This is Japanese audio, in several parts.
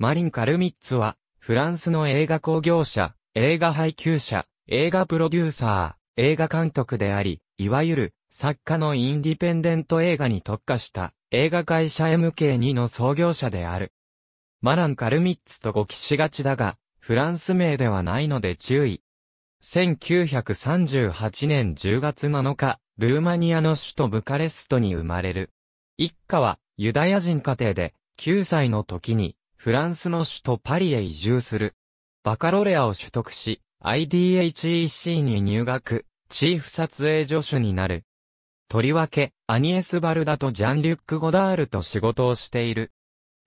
マリン・カルミッツは、フランスの映画工業者、映画配給者、映画プロデューサー、映画監督であり、いわゆる、作家のインディペンデント映画に特化した、映画会社 MK2 の創業者である。マラン・カルミッツと誤記しがちだが、フランス名ではないので注意。1938年10月7日、ルーマニアの首都ブカレストに生まれる。一家はユダヤ人家庭で、9歳の時にフランスの首都パリへ移住する。バカロレアを取得し、IDHEC に入学、チーフ撮影助手になる。とりわけ、アニエス・バルダとジャンリュック・ゴダールと仕事をしている。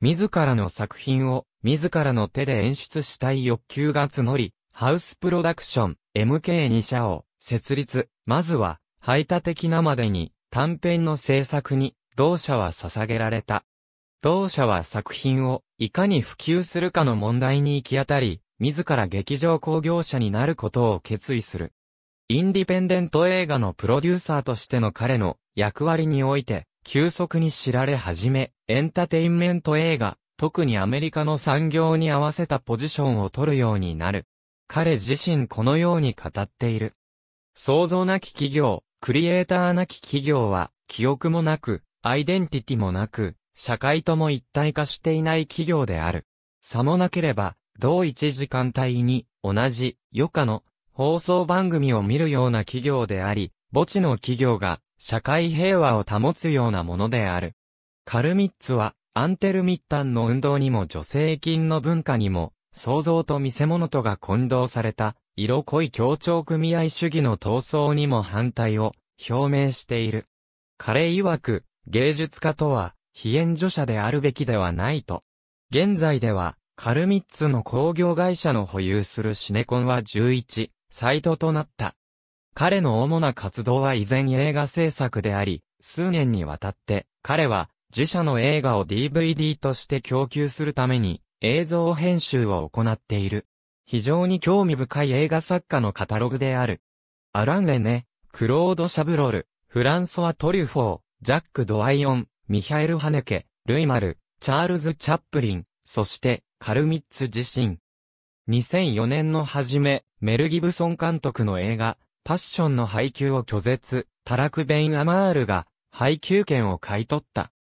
自らの作品を、自らの手で演出したい欲求が募り、ハウスプロダクション、MK2 社を、設立。まずは、排他的なまでに、短編の制作に、同社は捧げられた。同社は作品をいかに普及するかの問題に行き当たり、自ら劇場興行者になることを決意する。インディペンデント映画のプロデューサーとしての彼の役割において、急速に知られ始め、エンタテインメント映画、特にアメリカの産業に合わせたポジションを取るようになる。彼自身このように語っている。創造なき企業、クリエイターなき企業は、記憶もなく、アイデンティティもなく、社会とも一体化していない企業である。さもなければ、同一時間帯に同じ余暇の放送番組を見るような企業であり、墓地の企業が社会平和を保つようなものである。カルミッツはアンテルミッタンの運動にも助成金の文化にも創造と見せ物とが混同された色濃い協調組合主義の闘争にも反対を表明している。彼曰く芸術家とは非援助者であるべきではないと。現在では、カルミッツの工業会社の保有するシネコンは11、サイトとなった。彼の主な活動は依然映画制作であり、数年にわたって、彼は自社の映画を DVD として供給するために映像編集を行っている。非常に興味深い映画作家のカタログである。アラン・レネ、クロード・シャブロル、フランソワ・トリュフォー、ジャック・ドワイオン、ミハエル・ハネケ、ルイマル、チャールズ・チャップリン、そして、カルミッツ自身。2004年の初め、メル・ギブソン監督の映画、パッションの配給を拒絶、タラク・ベイン・アマールが、配給権を買い取った。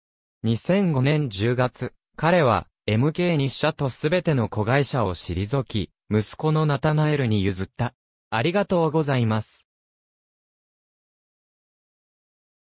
2005年10月、彼は、MK 日社とすべての子会社を退き、息子のナタナエルに譲った。ありがとうございます。